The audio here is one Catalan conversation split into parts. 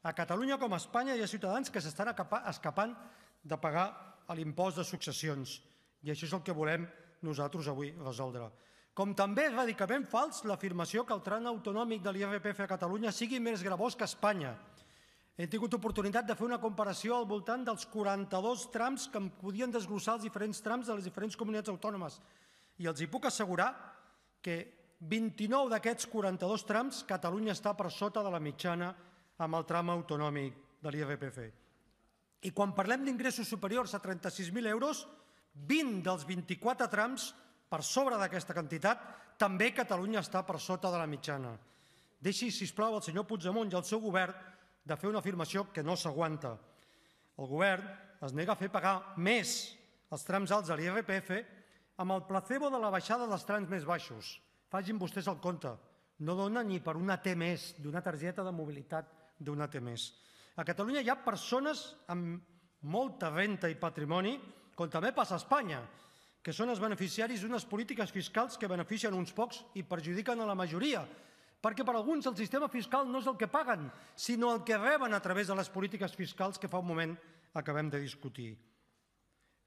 A Catalunya com a Espanya hi ha ciutadans que s'estan escapant de pagar l'impost de successions i això és el que volem nosaltres avui resoldre. Com també és radicament fals l'afirmació que el tram autonòmic de l'IRPF a Catalunya sigui més gravós que a Espanya. He tingut oportunitat de fer una comparació al voltant dels 42 trams que em podien desglossar els diferents trams de les diferents comunitats autònomes. I els hi puc assegurar que 29 d'aquests 42 trams Catalunya està per sota de la mitjana europea amb el tram autonòmic de l'IRPF. I quan parlem d'ingressos superiors a 36.000 euros, 20 dels 24 trams per sobre d'aquesta quantitat, també Catalunya està per sota de la mitjana. Deixi, sisplau, el senyor Puigdemont i el seu govern de fer una afirmació que no s'aguanta. El govern es nega a fer pagar més els trams alts de l'IRPF amb el placebo de la baixada dels trams més baixos. Fagin vostès el compte. No dona ni per una T més d'una targeta de mobilitat d'un AT més. A Catalunya hi ha persones amb molta renta i patrimoni, com també passa a Espanya, que són els beneficiaris d'unes polítiques fiscals que beneficien uns pocs i perjudiquen a la majoria, perquè per alguns el sistema fiscal no és el que paguen, sinó el que reben a través de les polítiques fiscals que fa un moment acabem de discutir.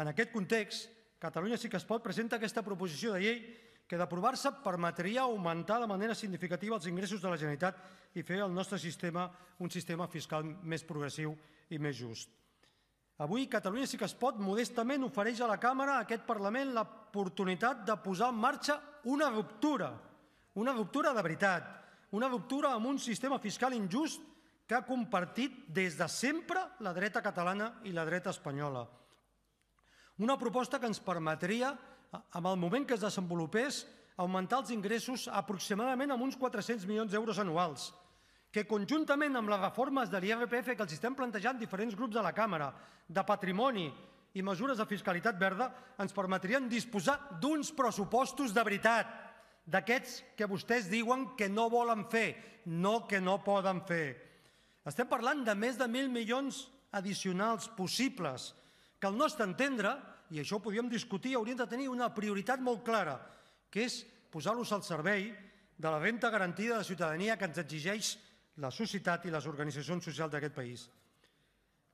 En aquest context, Catalunya sí que es pot presenta aquesta proposició de llei que d'aprovar-se permetria augmentar de manera significativa els ingressos de la Generalitat i fer el nostre sistema un sistema fiscal més progressiu i més just. Avui Catalunya sí que es pot modestament ofereix a la Càmera, a aquest Parlament, l'oportunitat de posar en marxa una ruptura, una ruptura de veritat, una ruptura amb un sistema fiscal injust que ha compartit des de sempre la dreta catalana i la dreta espanyola. Una proposta que ens permetria amb el moment que es desenvolupés, augmentar els ingressos aproximadament amb uns 400 milions d'euros anuals, que conjuntament amb les reformes de l'IRPF que els estem plantejant diferents grups de la Càmera, de patrimoni i mesures de fiscalitat verda, ens permetrien disposar d'uns pressupostos de veritat, d'aquests que vostès diuen que no volen fer, no que no poden fer. Estem parlant de més de 1.000 milions addicionals possibles, que al nostre entendre i això ho podríem discutir, hauríem de tenir una prioritat molt clara, que és posar-los al servei de la renta garantida de ciutadania que ens exigeix la societat i les organitzacions socials d'aquest país.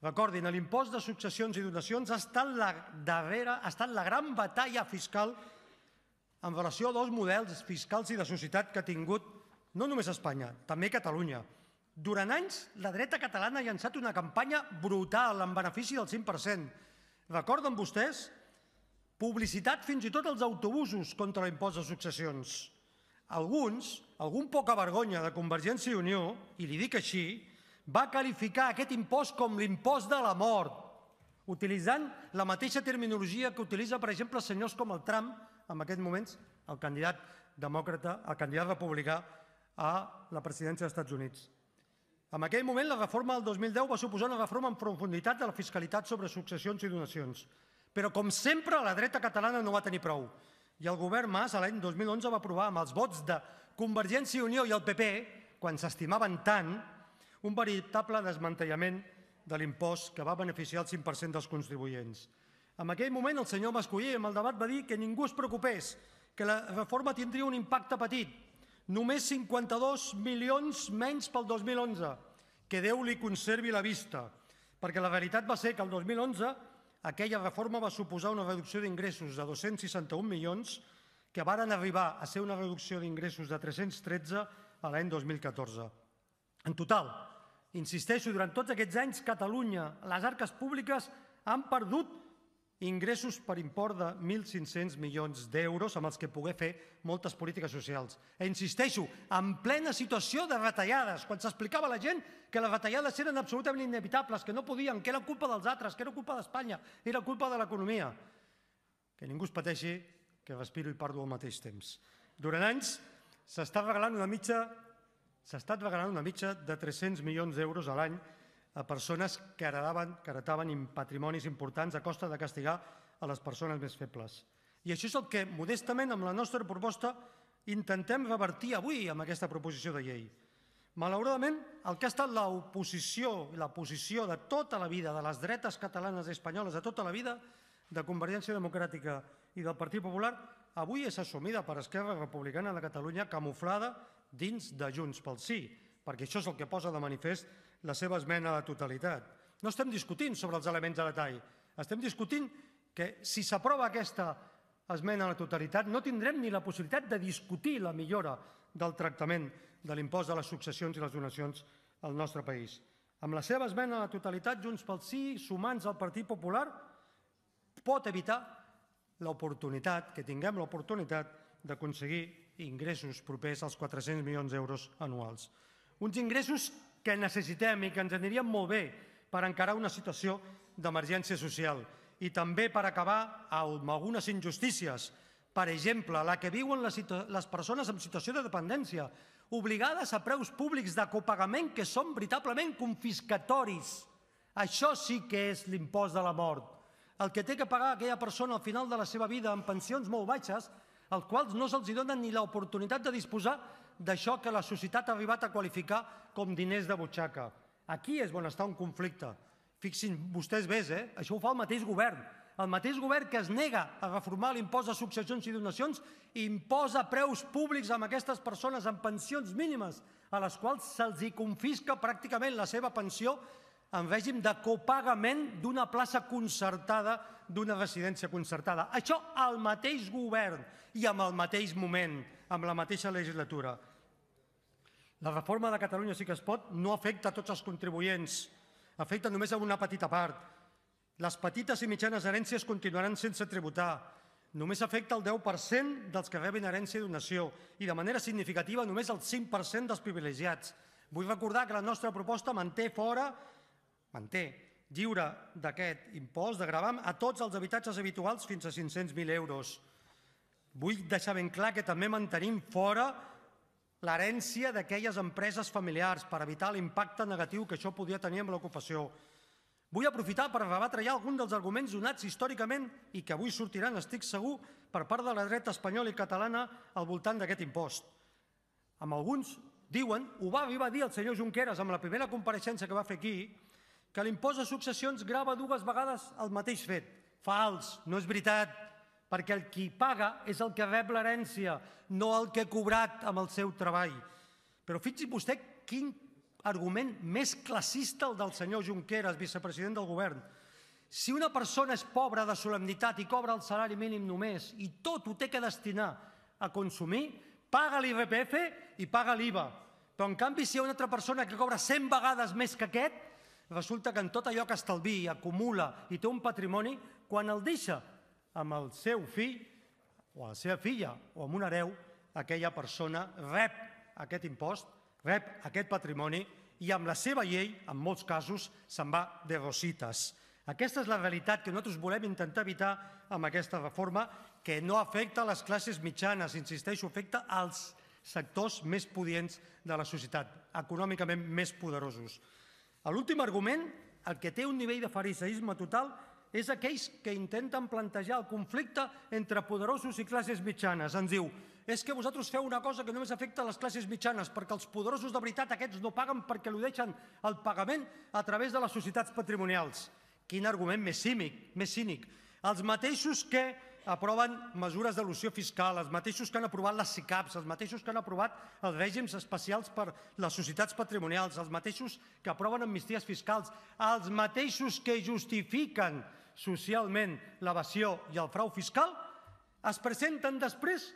Recordin, l'impost de successions i donacions ha estat la, darrera, ha estat la gran batalla fiscal en relació a dos models fiscals i de societat que ha tingut no només Espanya, també Catalunya. Durant anys, la dreta catalana ha llançat una campanya brutal en benefici del Recorden vostès? Publicitat fins i tot als autobusos contra l'impost de successions. Alguns, algun poca vergonya de Convergència i Unió, i li dic així, va qualificar aquest impost com l'impost de la mort, utilitzant la mateixa terminologia que utilitza, per exemple, senyors com el Trump, en aquests moments, el candidat demòcrata, el candidat republicà a la presidència dels Estats Units. En aquell moment, la reforma del 2010 va suposar una reforma en profunditat de la fiscalitat sobre successions i donacions. Però, com sempre, la dreta catalana no va tenir prou. I el govern Mas, l'any 2011, va aprovar amb els vots de Convergència i Unió i el PP, quan s'estimaven tant, un veritable desmantellament de l'impost que va beneficiar el 5% dels contribuents. En aquell moment, el senyor Mascollí, en el debat, va dir que ningú es preocupés, que la reforma tindria un impacte petit, Només 52 milions menys pel 2011. Que Déu li conservi la vista. Perquè la veritat va ser que el 2011 aquella reforma va suposar una reducció d'ingressos de 261 milions que varen arribar a ser una reducció d'ingressos de 313 a l'any 2014. En total, insisteixo, durant tots aquests anys, Catalunya, les arques públiques han perdut ingressos per import de 1.500 milions d'euros amb els que poder fer moltes polítiques socials. E insisteixo, en plena situació de retallades, quan s'explicava a la gent que les retallades eren absolutament inevitables, que no podien, que era culpa dels altres, que era culpa d'Espanya, era culpa de l'economia. Que ningú es pateixi, que respiro i parlo al mateix temps. Durant anys s'està regalant una mitja s'ha estat regalant una mitja de 300 milions d'euros a l'any a persones que heredaven, que heretaven patrimonis importants a costa de castigar a les persones més febles. I això és el que, modestament, amb la nostra proposta, intentem revertir avui amb aquesta proposició de llei. Malauradament, el que ha estat l'oposició i la posició de tota la vida, de les dretes catalanes i espanyoles de tota la vida, de Convergència Democràtica i del Partit Popular, avui és assumida per Esquerra Republicana de Catalunya camuflada dins de Junts pel Sí, perquè això és el que posa de manifest la seva esmena a la totalitat. No estem discutint sobre els elements de detall, estem discutint que si s'aprova aquesta esmena a la totalitat no tindrem ni la possibilitat de discutir la millora del tractament de l'impost de les successions i les donacions al nostre país. Amb la seva esmena a la totalitat, Junts pel Sí, sumants al Partit Popular, pot evitar l'oportunitat, que tinguem l'oportunitat d'aconseguir ingressos propers als 400 milions d'euros anuals. Uns ingressos que necessitem i que ens anirien molt bé per encarar una situació d'emergència social i també per acabar amb algunes injustícies. Per exemple, la que viuen les, les persones en situació de dependència, obligades a preus públics de copagament que són veritablement confiscatoris. Això sí que és l'impost de la mort. El que té que pagar aquella persona al final de la seva vida amb pensions molt baixes, als quals no se'ls donen ni l'oportunitat de disposar d'això que la societat ha arribat a qualificar com diners de butxaca. Aquí és on està un conflicte. Fixin vostès ves, eh? això ho fa el mateix govern. El mateix govern que es nega a reformar l'impost de successions i donacions imposa preus públics amb aquestes persones amb pensions mínimes, a les quals se'ls confisca pràcticament la seva pensió en règim de copagament d'una plaça concertada, d'una residència concertada. Això al mateix govern i en el mateix moment, amb la mateixa legislatura. La reforma de Catalunya sí que es pot no afecta a tots els contribuents, afecta només a una petita part. Les petites i mitjanes herències continuaran sense tributar. Només afecta el 10% dels que reben herència i donació i de manera significativa només el 5% dels privilegiats. Vull recordar que la nostra proposta manté fora, manté lliure d'aquest impost de gravam a tots els habitatges habituals fins a 500.000 euros. Vull deixar ben clar que també mantenim fora l'herència d'aquelles empreses familiars per evitar l'impacte negatiu que això podia tenir amb l'ocupació. Vull aprofitar per rebatre ja algun dels arguments donats històricament i que avui sortiran, estic segur, per part de la dreta espanyola i catalana al voltant d'aquest impost. Amb alguns diuen, ho va, va dir el senyor Junqueras amb la primera compareixença que va fer aquí, que l'impost de successions grava dues vegades el mateix fet. Fals, no és veritat perquè el qui paga és el que rep l'herència, no el que ha cobrat amb el seu treball. Però fixi vostè quin argument més classista el del senyor Junqueras, vicepresident del govern. Si una persona és pobra de solemnitat i cobra el salari mínim només i tot ho té que destinar a consumir, paga l'IRPF i paga l'IVA. Però, en canvi, si hi ha una altra persona que cobra 100 vegades més que aquest, resulta que en tot allò que estalvi, acumula i té un patrimoni, quan el deixa, amb el seu fill o la seva filla o amb un hereu, aquella persona rep aquest impost, rep aquest patrimoni i amb la seva llei, en molts casos, se'n va de rosites. Aquesta és la realitat que nosaltres volem intentar evitar amb aquesta reforma, que no afecta les classes mitjanes, insisteixo, afecta als sectors més podients de la societat, econòmicament més poderosos. L'últim argument, el que té un nivell de fariseisme total és aquells que intenten plantejar el conflicte entre poderosos i classes mitjanes. Ens diu, és que vosaltres feu una cosa que només afecta les classes mitjanes, perquè els poderosos de veritat aquests no paguen perquè li deixen el pagament a través de les societats patrimonials. Quin argument més cínic, més cínic. Els mateixos que aproven mesures d'elusió fiscal, els mateixos que han aprovat les SICAPs, els mateixos que han aprovat els règims especials per les societats patrimonials, els mateixos que aproven amnisties fiscals, els mateixos que justifiquen socialment l'evasió i el frau fiscal, es presenten després,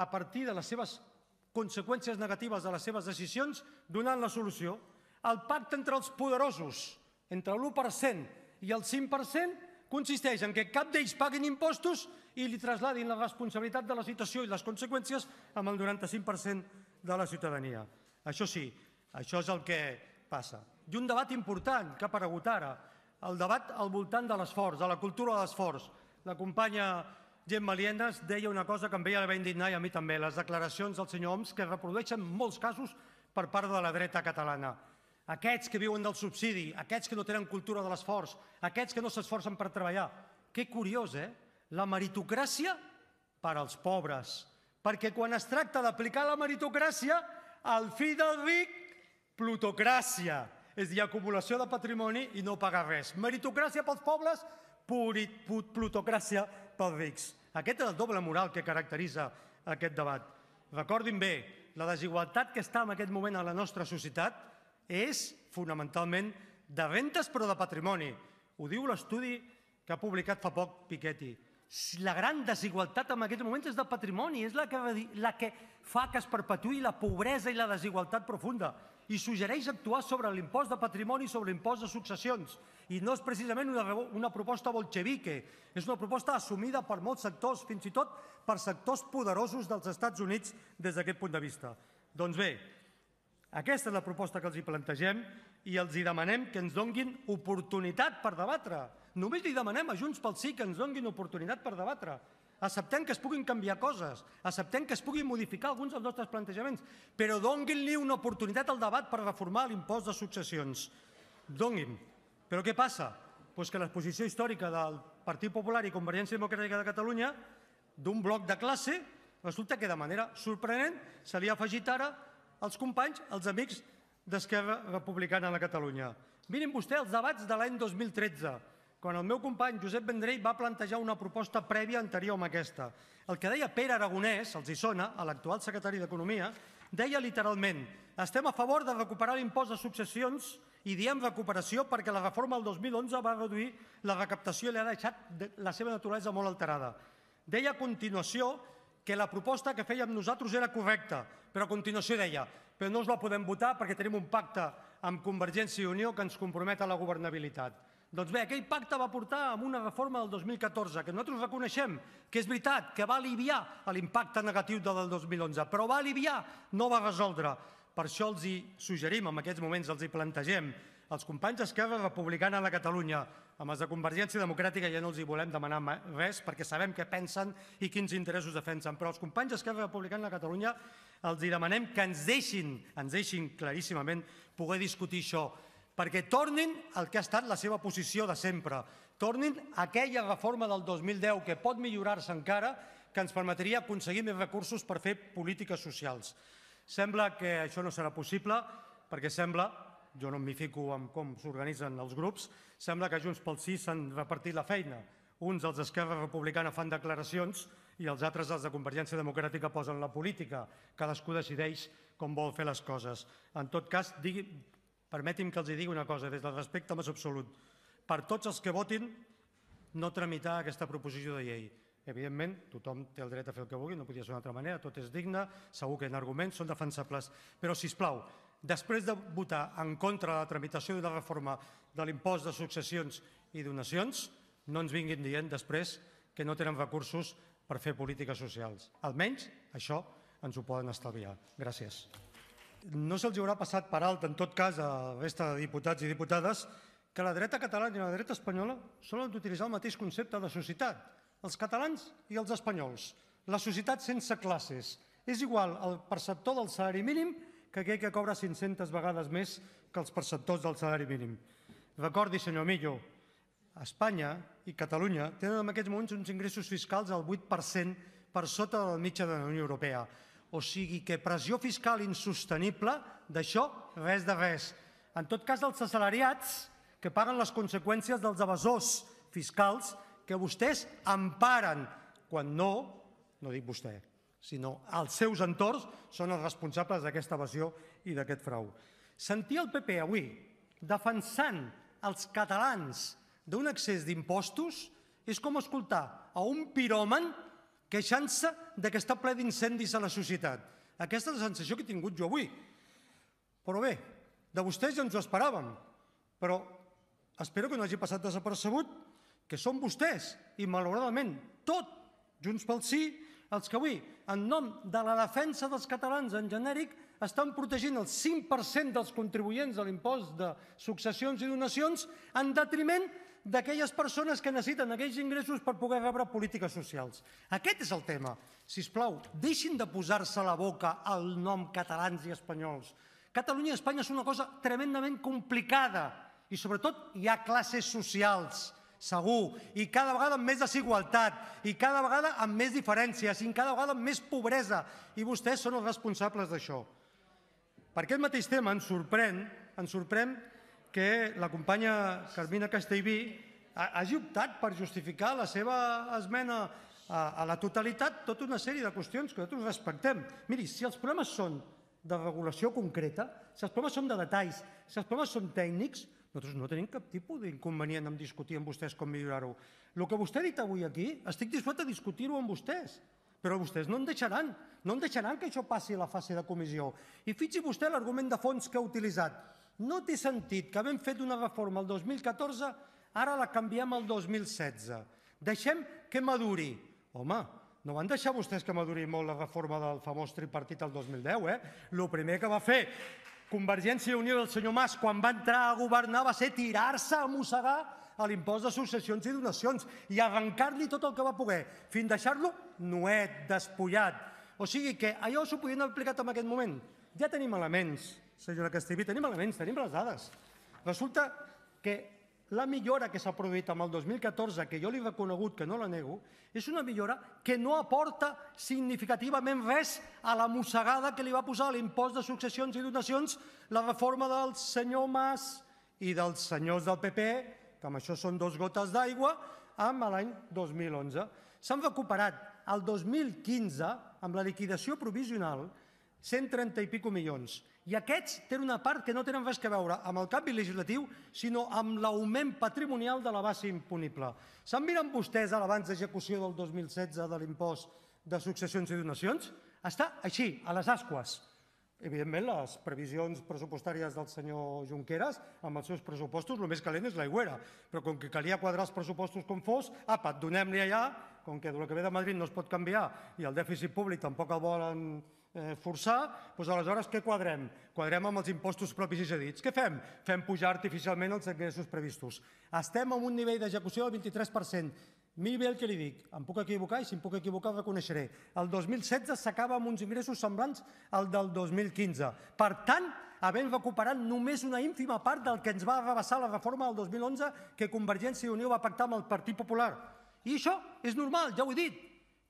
a partir de les seves conseqüències negatives de les seves decisions, donant la solució. El pacte entre els poderosos, entre l'1% i el 5%, consisteix en que cap d'ells paguin impostos i li trasladin la responsabilitat de la situació i les conseqüències amb el 95% de la ciutadania. Això sí, això és el que passa. I un debat important que ha aparegut ara, el debat al voltant de l'esforç, de la cultura de l'esforç. La companya Gemma Liendes deia una cosa que em veia ben indignar i a mi també, les declaracions del senyor Homs que reprodueixen molts casos per part de la dreta catalana. Aquests que viuen del subsidi, aquests que no tenen cultura de l'esforç, aquests que no s'esforcen per treballar. Que curiós, eh? La meritocràcia per als pobres. Perquè quan es tracta d'aplicar la meritocràcia, al fi del ric, plutocràcia és dir, acumulació de patrimoni i no pagar res. Meritocràcia pels pobles, plutocràcia pels rics. Aquest és el doble moral que caracteritza aquest debat. Recordin bé, la desigualtat que està en aquest moment a la nostra societat és fonamentalment de rentes però de patrimoni. Ho diu l'estudi que ha publicat fa poc Piketty. La gran desigualtat en aquest moment és de patrimoni, és la que, la que fa que es perpetuï la pobresa i la desigualtat profunda i suggereix actuar sobre l'impost de patrimoni i sobre l'impost de successions. I no és precisament una, una proposta bolxevique, és una proposta assumida per molts sectors, fins i tot per sectors poderosos dels Estats Units des d'aquest punt de vista. Doncs bé, aquesta és la proposta que els hi plantegem i els hi demanem que ens donguin oportunitat per debatre. Només li demanem a Junts pel Sí que ens donguin oportunitat per debatre acceptem que es puguin canviar coses, acceptem que es puguin modificar alguns dels nostres plantejaments, però donguin-li una oportunitat al debat per reformar l'impost de successions. Donguin. Però què passa? Pues que l'exposició històrica del Partit Popular i Convergència Democràtica de Catalunya, d'un bloc de classe, resulta que de manera sorprenent se li ha afegit ara els companys, els amics d'Esquerra Republicana de Catalunya. Mirin vostè els debats de l'any 2013, quan el meu company Josep Vendrell va plantejar una proposta prèvia anterior a aquesta. El que deia Pere Aragonès, els hi sona, a l'actual secretari d'Economia, deia literalment estem a favor de recuperar l'impost de successions i diem recuperació perquè la reforma del 2011 va reduir la recaptació i li ha deixat la seva naturalesa molt alterada. Deia a continuació que la proposta que fèiem nosaltres era correcta, però a continuació deia però no us la podem votar perquè tenim un pacte amb Convergència i Unió que ens compromet a la governabilitat. Doncs bé, aquell pacte va portar a una reforma del 2014, que nosaltres reconeixem que és veritat, que va aliviar l'impacte negatiu del 2011, però va aliviar, no va resoldre. Per això els hi suggerim, en aquests moments els hi plantegem, als companys d'Esquerra Republicana de Catalunya, amb els de Convergència Democràtica ja no els hi volem demanar res perquè sabem què pensen i quins interessos defensen, però els companys d'Esquerra Republicana de Catalunya els hi demanem que ens deixin, ens deixin claríssimament poder discutir això perquè tornin al que ha estat la seva posició de sempre, tornin a aquella reforma del 2010 que pot millorar-se encara, que ens permetria aconseguir més recursos per fer polítiques socials. Sembla que això no serà possible perquè sembla, jo no m'hi fico en com s'organitzen els grups, sembla que Junts pel Sí s'han repartit la feina. Uns, els d'Esquerra Republicana, fan declaracions i els altres, els de Convergència Democràtica, posen la política. Cadascú decideix com vol fer les coses. En tot cas, digui, Permetin que els digui una cosa, des del respecte més absolut. Per tots els que votin, no tramitar aquesta proposició de llei. Evidentment, tothom té el dret a fer el que vulgui, no podia ser d'una altra manera, tot és digne, segur que en arguments són defensables. Però, si plau, després de votar en contra de la tramitació d'una reforma de l'impost de successions i donacions, no ens vinguin dient després que no tenen recursos per fer polítiques socials. Almenys això ens ho poden estalviar. Gràcies no se'ls haurà passat per alt, en tot cas, a resta de diputats i diputades, que la dreta catalana i la dreta espanyola solen utilitzar el mateix concepte de societat, els catalans i els espanyols. La societat sense classes. És igual el perceptor del salari mínim que aquell que cobra 500 vegades més que els perceptors del salari mínim. Recordi, senyor Millo, Espanya i Catalunya tenen en aquests moments uns ingressos fiscals al 8% per sota de la mitja de la Unió Europea. O sigui que pressió fiscal insostenible, d'això res de res. En tot cas, els assalariats que paguen les conseqüències dels evasors fiscals que vostès emparen, quan no, no dic vostè, sinó els seus entorns són els responsables d'aquesta evasió i d'aquest frau. Sentir el PP avui defensant els catalans d'un excés d'impostos és com escoltar a un piròman queixant-se de que està ple d'incendis a la societat. Aquesta és la sensació que he tingut jo avui. Però bé, de vostès ja ens ho esperàvem, però espero que no hagi passat desapercebut que són vostès i, malauradament, tot Junts pel Sí, els que avui, en nom de la defensa dels catalans en genèric, estan protegint el 5% dels contribuents de l'impost de successions i donacions en detriment de d'aquelles persones que necessiten aquells ingressos per poder rebre polítiques socials. Aquest és el tema. Si us plau, deixin de posar-se a la boca el nom catalans i espanyols. Catalunya i Espanya és una cosa tremendament complicada i sobretot hi ha classes socials segur, i cada vegada amb més desigualtat, i cada vegada amb més diferències, i cada vegada amb més pobresa, i vostès són els responsables d'això. Per aquest mateix tema ens sorprèn, ens sorprèn que la companya Carmina Castellví hagi optat per justificar la seva esmena a, la totalitat tota una sèrie de qüestions que nosaltres respectem. Miri, si els problemes són de regulació concreta, si els problemes són de detalls, si els problemes són tècnics, nosaltres no tenim cap tipus d'inconvenient en discutir amb vostès com millorar-ho. El que vostè ha dit avui aquí, estic disposat a discutir-ho amb vostès, però vostès no en deixaran. No en deixaran que això passi a la fase de comissió. I fixi vostè l'argument de fons que ha utilitzat. No té sentit que havent fet una reforma el 2014, ara la canviem el 2016. Deixem que maduri. Home, no van deixar vostès que maduri molt la reforma del famós tripartit el 2010, eh? El primer que va fer Convergència i Unió del senyor Mas quan va entrar a governar va ser tirar-se a mossegar a l'impost de successions i donacions i arrencar-li tot el que va poder, fins deixar-lo noet, despullat. O sigui que allò s'ho podien haver aplicat en aquest moment, ja tenim elements, senyora Castellví, tenim elements, tenim les dades. Resulta que la millora que s'ha produït amb el 2014, que jo li he reconegut que no la nego, és una millora que no aporta significativament res a la mossegada que li va posar l'impost de successions i donacions la reforma del senyor Mas i dels senyors del PP, que amb això són dos gotes d'aigua, amb l'any 2011. S'han recuperat el 2015, amb la liquidació provisional, 130 i pico milions. I aquests tenen una part que no tenen res que veure amb el canvi legislatiu, sinó amb l'augment patrimonial de la base imponible. S'han mirat vostès a l'abans d'execució del 2016 de l'impost de successions i donacions? Està així, a les asques. Evidentment, les previsions pressupostàries del senyor Junqueras amb els seus pressupostos, el més calent és l'aigüera. Però com que calia quadrar els pressupostos com fos, apa, donem-li allà, com que el que ve de Madrid no es pot canviar i el dèficit públic tampoc el volen Eh, forçar, doncs aleshores què quadrem? Quadrem amb els impostos propis i cedits. Què fem? Fem pujar artificialment els ingressos previstos. Estem en un nivell d'execució del 23%. Miri bé el que li dic, em puc equivocar i si em puc equivocar ho reconeixeré. El 2016 s'acaba amb uns ingressos semblants al del 2015. Per tant, havent recuperat només una ínfima part del que ens va rebassar la reforma del 2011 que Convergència i Unió va pactar amb el Partit Popular. I això és normal, ja ho he dit,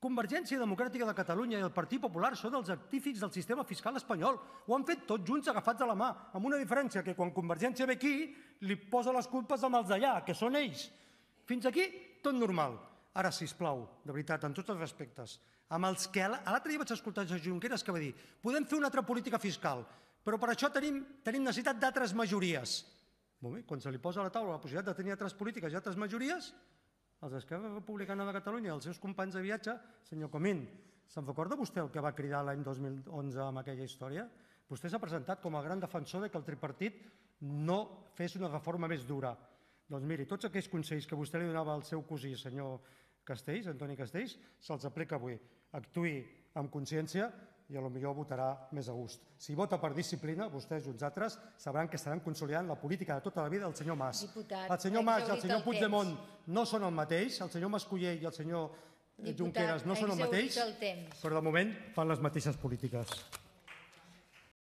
Convergència Democràtica de Catalunya i el Partit Popular són els artífics del sistema fiscal espanyol. Ho han fet tots junts agafats a la mà, amb una diferència que quan Convergència ve aquí li posa les culpes amb els d'allà, que són ells. Fins aquí, tot normal. Ara, si plau, de veritat, en tots els respectes, amb els que l'altre dia vaig escoltar a Junqueras que va dir podem fer una altra política fiscal, però per això tenim, tenim necessitat d'altres majories. Molt bé, quan se li posa a la taula la possibilitat de tenir altres polítiques i altres majories, els d'Esquerra Republicana de Catalunya, els seus companys de viatge, senyor Comín, se'n recorda vostè el que va cridar l'any 2011 amb aquella història? Vostè s'ha presentat com a gran defensor de que el tripartit no fes una reforma més dura. Doncs miri, tots aquells consells que vostè li donava al seu cosí, senyor Castells, Antoni Castells, se'ls aplica avui. Actuï amb consciència i a lo millor votarà més a gust. Si vota per disciplina, vostès i uns altres sabran que estaran consolidant la política de tota la vida del senyor Mas. Diputat, el senyor Mas i el senyor el Puigdemont temps. no són el mateix, el senyor Mascoller i el senyor Diputat, Junqueras no són el mateix, el però de moment fan les mateixes polítiques.